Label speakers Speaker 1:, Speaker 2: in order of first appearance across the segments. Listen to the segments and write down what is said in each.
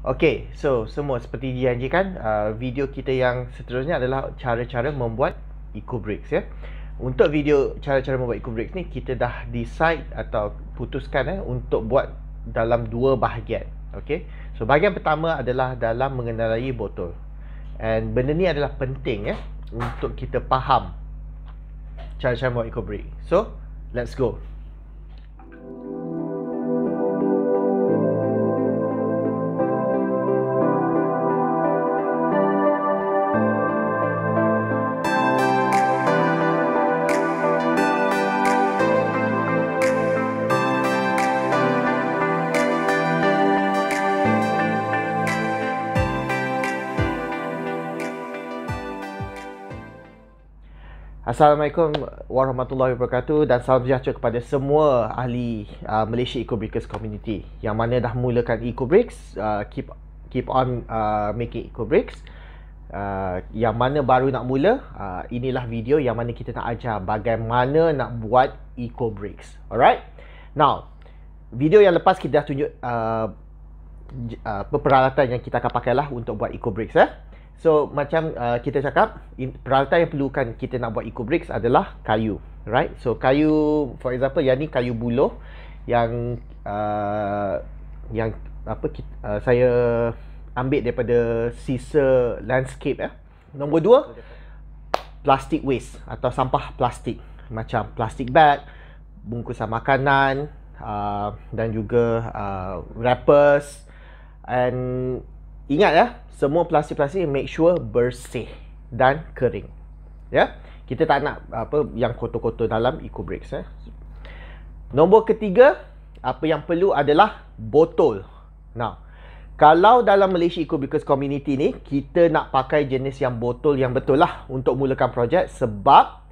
Speaker 1: Okay, so semua seperti dijanjikan, uh, video kita yang seterusnya adalah cara-cara membuat eco EcoBricks ya. Untuk video cara-cara membuat eco EcoBricks ni, kita dah decide atau putuskan eh, untuk buat dalam dua bahagian. Okay, so bahagian pertama adalah dalam mengenalai botol. And benda ni adalah penting ya, untuk kita faham cara-cara membuat eco EcoBricks. So, let's go. Assalamualaikum warahmatullahi wabarakatuh dan salam sejahtera kepada semua ahli uh, Malaysia Ecobreakers community yang mana dah mulakan Ecobreaks uh, keep keep on uh, making Ecobreaks Uh, yang mana baru nak mula uh, inilah video yang mana kita nak ajar bagaimana nak buat eco alright now video yang lepas kita dah tunjuk uh, uh, peralatan yang kita akan pakailah untuk buat eco bricks eh So macam uh, kita cakap peralatan yang perlukan kita nak buat eco bricks adalah kayu, right? So kayu for example yang ni kayu buluh yang uh, yang apa kita, uh, saya ambil daripada sisa landscape ya. Eh. Nombor dua plastik waste atau sampah plastik macam plastik bag, bungkusan makanan uh, dan juga uh, wrappers and Ingat ya, semua plastik-plastik make sure bersih dan kering. Ya. Kita tak nak apa yang kotor-kotor dalam eco bricks ya. Nombor ketiga, apa yang perlu adalah botol. Now, kalau dalam Malaysia Eco Breakers Community ni, kita nak pakai jenis yang botol yang betul lah untuk mulakan projek sebab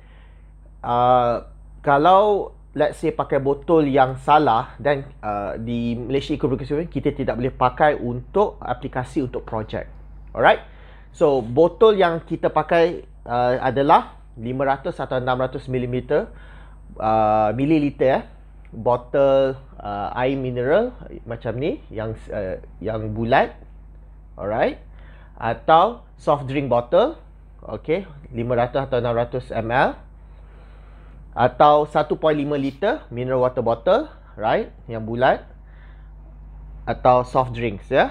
Speaker 1: uh, kalau let's say pakai botol yang salah dan uh, di Malaysia Ecobrokers kita tidak boleh pakai untuk aplikasi untuk projek. Alright? So, botol yang kita pakai uh, adalah 500 atau 600 ml uh, mililiter eh. botol uh, air mineral macam ni yang uh, yang bulat. Alright? Atau soft drink bottle. Okay, 500 atau 600 ml atau 1.5 liter mineral water bottle right yang bulat atau soft drinks ya yeah?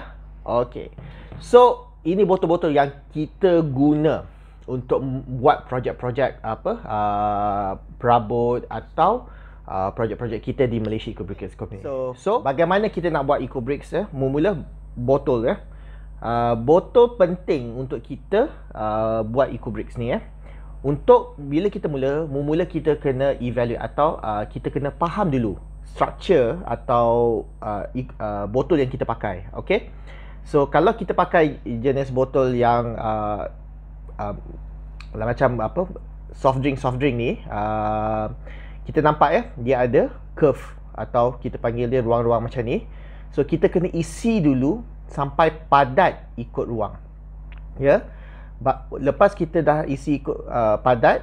Speaker 1: okey so ini botol-botol yang kita guna untuk buat projek-projek apa uh, perabot atau uh, projek-projek kita di Malaysia Eco Bricks Company. So, so, bagaimana kita nak buat Eco Bricks ya? mula botol ya. Uh, botol penting untuk kita uh, buat Eco Bricks ni ya untuk bila kita mula, mula kita kena evaluate atau uh, kita kena faham dulu structure atau uh, uh, botol yang kita pakai. Okay? So, kalau kita pakai jenis botol yang uh, uh, macam apa soft drink soft drink ni uh, kita nampak ya dia ada curve atau kita panggil dia ruang-ruang macam ni so kita kena isi dulu sampai padat ikut ruang ya yeah? lepas kita dah isi uh, padat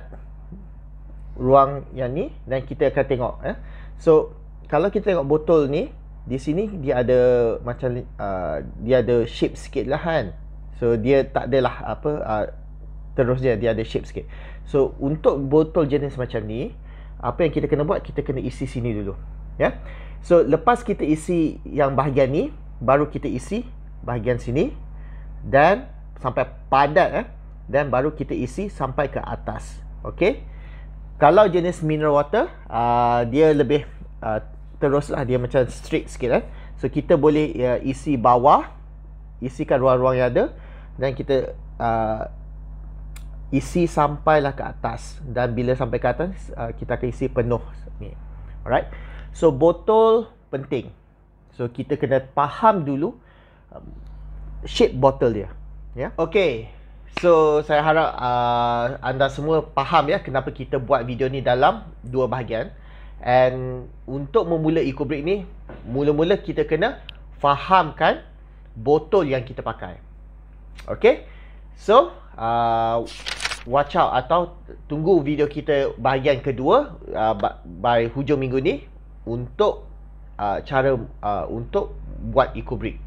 Speaker 1: ruang yang ni dan kita akan tengok eh. so kalau kita tengok botol ni di sini dia ada macam uh, dia ada shape sikit lah kan so dia tak adalah apa uh, terus dia dia ada shape sikit so untuk botol jenis macam ni apa yang kita kena buat kita kena isi sini dulu ya yeah? so lepas kita isi yang bahagian ni baru kita isi bahagian sini dan sampai padat eh dan baru kita isi sampai ke atas okey kalau jenis mineral water uh, dia lebih uh, teruslah dia macam straight sikit eh so kita boleh uh, isi bawah isikan ruang-ruang yang ada dan kita uh, isi sampailah ke atas dan bila sampai ke atas uh, kita akan isi penuh ni alright so botol penting so kita kena faham dulu um, shape bottle dia Yeah. Okay. So, saya harap uh, anda semua faham ya kenapa kita buat video ni dalam dua bahagian. And untuk memula EcoBreak ni, mula-mula kita kena fahamkan botol yang kita pakai. Okay. So, uh, watch out atau tunggu video kita bahagian kedua uh, by hujung minggu ni untuk uh, cara uh, untuk buat EcoBreak.